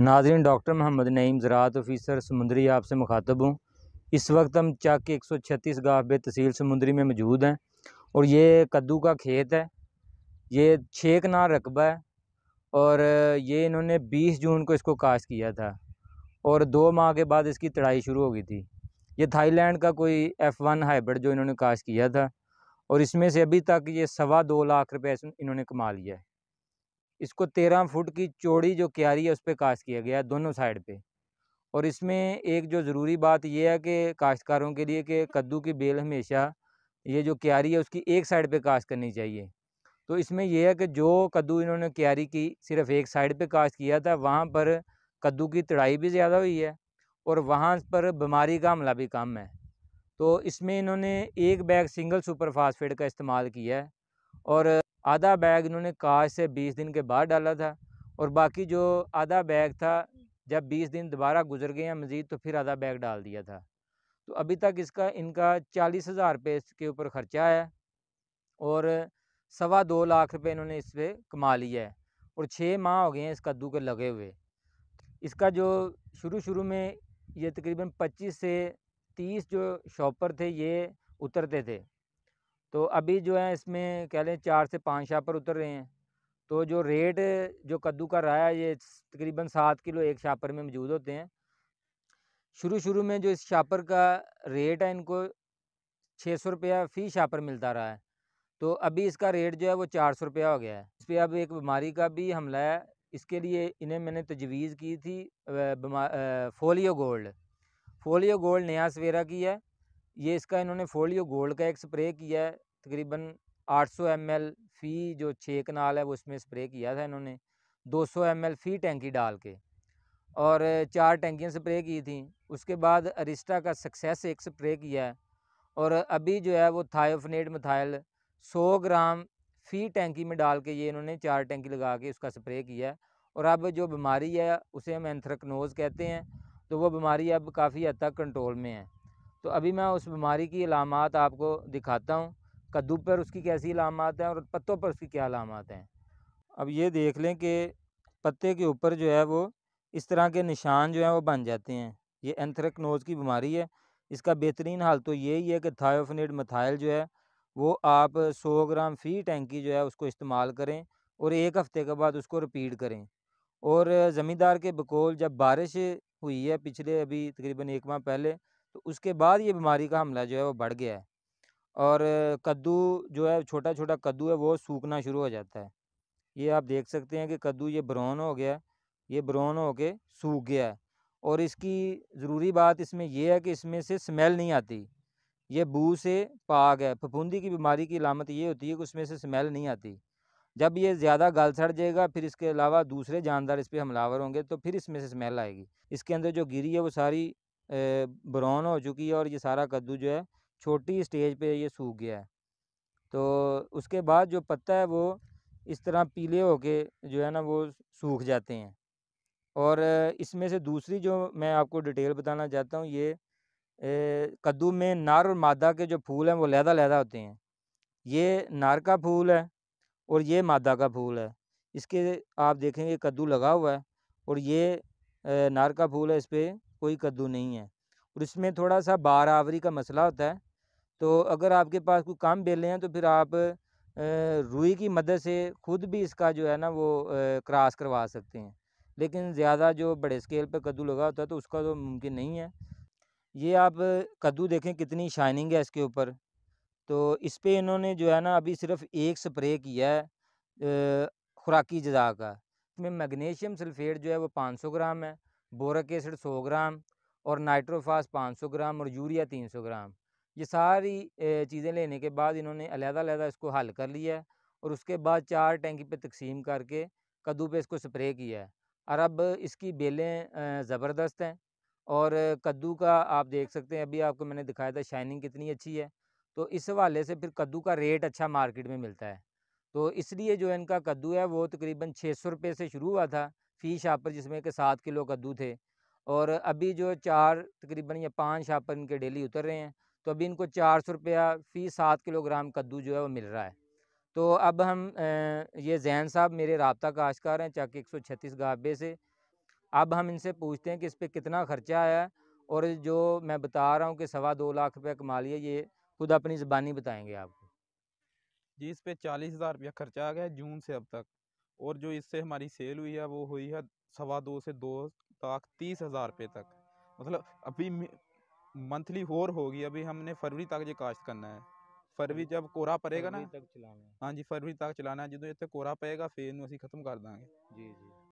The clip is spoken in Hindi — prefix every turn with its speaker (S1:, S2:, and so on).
S1: नाजरीन डॉक्टर मोहम्मद नईम ज़रात ऑफिसर समुंदरी आपसे मुखातब हूँ इस वक्त हम चक एक सौ छत्तीस गाहबे तहसील समुंदरी में मौजूद हैं और ये कद्दू का खेत है ये छः कनार रकबा है और ये इन्होंने बीस जून को इसको काश किया था और दो माह के बाद इसकी तड़ाई शुरू हो गई थी ये थाईलैंड का कोई एफ़ वन हाइब्रिड जो इन्होंने काश किया था और इसमें से अभी तक ये सवा दो लाख रुपए इन्होंने कमा लिया है इसको तेरह फुट की चौड़ी जो क्यारी है उस पर काश्त किया गया है दोनों साइड पे और इसमें एक जो ज़रूरी बात यह है कि काश्तकारों के लिए कि कद्दू की बेल हमेशा ये जो क्यारी है उसकी एक साइड पे काश्त करनी चाहिए तो इसमें यह है कि जो कद्दू इन्होंने क्यारी की सिर्फ एक साइड पे काश्त किया था वहाँ पर कद्दू की तड़ाई भी ज़्यादा हुई है और वहाँ पर बीमारी का हमला भी कम है तो इसमें इन्होंने एक बैग सिंगल सुपर का इस्तेमाल किया है और आधा बैग इन्होंने काज से बीस दिन के बाद डाला था और बाकी जो आधा बैग था जब बीस दिन दोबारा गुजर गए हैं मज़ीद तो फिर आधा बैग डाल दिया था तो अभी तक इसका इनका चालीस हज़ार रुपये इसके ऊपर ख़र्चा आया और सवा दो लाख रुपये इन्होंने इस पर कमा लिया है और छः माह हो गए हैं इस कद्दू के लगे हुए इसका जो शुरू शुरू में ये तकरीबन पच्चीस से तीस जो शॉपर थे ये उतरते थे तो अभी जो है इसमें कह लें चार से पाँच शाह पर उतर रहे हैं तो जो रेट जो कद्दू का रहा है ये तकरीबन सात किलो एक शापर में मौजूद होते हैं शुरू शुरू में जो इस शापर का रेट है इनको छः सौ रुपया फ़ी शापर मिलता रहा है तो अभी इसका रेट जो है वो चार सौ रुपया हो गया है इस पर अब एक बीमारी का भी हमला है इसके लिए इन्हें मैंने तजवीज़ की थी फोलियो गोल्ड फोलियो गोल्ड नया सवेरा की है ये इसका इन्होंने फोलियो गोल्ड का एक स्प्रे किया है तकरीबन 800 सौ फी जो छः कनाल है वो इसमें स्प्रे किया था इन्होंने 200 सौ फी टैंकी डाल के और चार टैंकियाँ स्प्रे की थी उसके बाद अरिस्टा का सक्सेस एक स्प्रे किया है और अभी जो है वो थायोफनेट मिथाइल 100 ग्राम फी टैंकी में डाल के ये इन्होंने चार टैंकी लगा के उसका स्प्रे किया है और अब जो बीमारी है उसे हम एंथ्रकनोज कहते हैं तो वो बीमारी अब काफ़ी हद तक कंट्रोल में है तो अभी मैं उस बीमारी की अलामत आपको दिखाता हूँ कद्दू पर उसकी कैसी अलामत हैं और पत्तों पर उसकी क्या अलामत हैं अब ये देख लें कि पत्ते के ऊपर जो है वो इस तरह के निशान जो हैं वो बन जाते हैं ये एंथ्रेकनोज की बीमारी है इसका बेहतरीन हाल तो यही है कि थायोफनेट मथाइल जो है वो आप सौ ग्राम फी टैंकी जो है उसको इस्तेमाल करें और एक हफ़्ते के बाद उसको रिपीट करें और ज़मींदार के बकौल जब बारिश हुई है पिछले अभी तकरीबन एक माह पहले तो उसके बाद ये बीमारी का हमला जो है वो बढ़ गया है और कद्दू जो है छोटा छोटा कद्दू है वो सूखना शुरू हो जाता है ये आप देख सकते हैं कि कद्दू ये ब्राउन हो गया ये ब्राउन हो के सूख गया है और इसकी ज़रूरी बात इसमें यह है कि इसमें से स्मेल नहीं आती ये बू से पाग है फफूंदी की बीमारी की लामत ये होती है कि उसमें से स्मेल नहीं आती जब ये ज़्यादा गल सड़ जाएगा फिर इसके अलावा दूसरे जानदार इस पर हमलावर होंगे तो फिर इसमें से स्मेल आएगी इसके अंदर जो गिरी है वो सारी ब्राउन हो चुकी है और ये सारा कद्दू जो है छोटी स्टेज पे ये सूख गया है तो उसके बाद जो पत्ता है वो इस तरह पीले होके जो है ना वो सूख जाते हैं और इसमें से दूसरी जो मैं आपको डिटेल बताना चाहता हूँ ये कद्दू में नार और मादा के जो फूल हैं वो लहदा लहदा होते हैं ये नार का फूल है और ये मादा का फूल है इसके आप देखेंगे कद्दू लगा हुआ है और ये नार का फूल है इस पर कोई कद्दू नहीं है और इसमें थोड़ा सा बार आवरी का मसला होता है तो अगर आपके पास कोई कम बेलें हैं तो फिर आप रुई की मदद से ख़ुद भी इसका जो है ना वो क्रॉस करवा सकते हैं लेकिन ज़्यादा जो बड़े स्केल पर कद्दू लगा होता है तो उसका तो मुमकिन नहीं है ये आप कद्दू देखें कितनी शाइनिंग है इसके ऊपर तो इस पर इन्होंने जो है ना अभी सिर्फ एक स्प्रे किया है खुराकी जदा का इसमें मैग्नीशियम सल्फेट जो है वो 500 ग्राम है बोरक एसिड सौ ग्राम और नाइट्रोफास पाँच सौ ग्राम और यूरिया तीन सौ ग्राम ये सारी चीज़ें लेने के बाद इन्होंने अलहदा इसको हल कर लिया है और उसके बाद चार टैंकी पर तकसीम करके कद्दू पर इसको स्प्रे किया है और अब इसकी बेलें ज़बरदस्त हैं और कद्दू का आप देख सकते हैं अभी आपको मैंने दिखाया था शाइनिंग कितनी अच्छी है तो इस हवाले से फिर कद्दू का रेट अच्छा मार्केट में मिलता है तो इसलिए जो इनका कद्दू है वो तकरीबन छः सौ रुपये से शुरू हुआ था फ़ी शापर जिसमें कि सात किलो कद्दू थे और अभी जो चार तकरीबन या पाँच शापर इनके डेली उतर रहे हैं तो अभी इनको चार सौ रुपया फ़ी सात किलोग्राम कद्दू जो है वो मिल रहा है तो अब हम ये जैन साहब मेरे रबता का आशकार हैं चाक एक सौ छत्तीस गाबे से अब हम इनसे पूछते हैं कि इस पर कितना ख़र्चा आया है और जो मैं बता रहा हूँ कि सवा दो लाख रुपया कमा लिया ये खुद अपनी ज़बानी बताएँगे आपको जी इस पर चालीस हज़ार रुपया खर्चा आ गया जून से अब तक और जो इससे हमारी सेल हुई है वो हुई है सवा दो से दो लाख तीस हज़ार रुपये तक मतलब अभी मंथली और होगी अभी हमने फरवरी तक ये काश्त करना है फरवरी हाँ जब कोरा पड़ेगा ना हाँ जी फरवरी तक चलाना है जो इतने कोरा पड़ेगा फिर असी खत्म कर देंगे जी जी